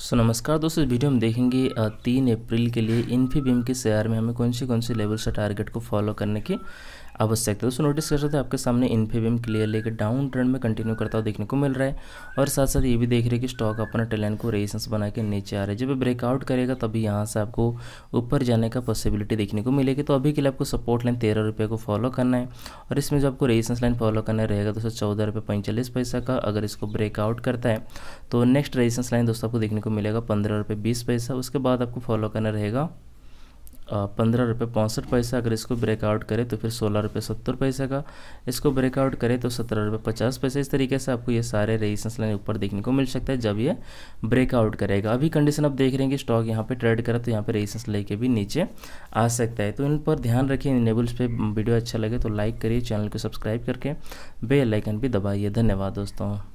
सो so, नमस्कार दोस्तों इस वीडियो में देखेंगे तीन अप्रैल के लिए इन्फीबीम के शेयर में हमें कौन से कौन से लेवल से टारगेट को फॉलो करने की आवश्यक है दोस्तों नोटिस कर सकते हैं आपके सामने इन्फीबीम क्लियर लेकर डाउन ट्रेंड में कंटिन्यू करता हुआ देखने को मिल रहा है और साथ साथ ये भी देख रहे हैं कि स्टॉक अपना टेलन को रेसेंस बना के नीचे आ रहा है जब ब्रेकआउट करेगा तभी यहाँ से आपको ऊपर जाने का पॉसिबिलिटी देखने को मिलेगी तो अभी के लिए आपको सपोर्ट लाइन तेरह रुपये को फॉलो करना है और इसमें जो आपको रेजिस्टेंस लाइन फॉलो करना रहेगा दोस्तों चौदह रुपये पैंतालीस पैसा का अगर इसको ब्रेकआउट करता है तो नेक्स्ट रेसेंस लाइन दोस्तों आपको देखने को मिलेगा पंद्रह रुपये बीस पैसा उसके बाद आपको फॉलो करना रहेगा पंद्रह रुपये पैंसठ पैसा अगर इसको ब्रेकआउट करे तो फिर सोलह रुपये सत्तर पैसे का इसको ब्रेकआउट करें तो सत्रह रुपये पचास पैसे इस तरीके से आपको ये सारे रेजिस्टेंस लाइन ऊपर देखने को मिल सकता है जब ये ब्रेकआउट करेगा अभी कंडीशन आप देख रहे हैं कि स्टॉक यहाँ पर ट्रेड करे तो यहाँ पर रेजिस्टेंस लेके भी नीचे आ सकता है तो इन पर ध्यान रखिए इनेबल्स पर वीडियो अच्छा लगे तो लाइक करिए चैनल को सब्सक्राइब करके बेलाइकन भी दबाइए धन्यवाद दोस्तों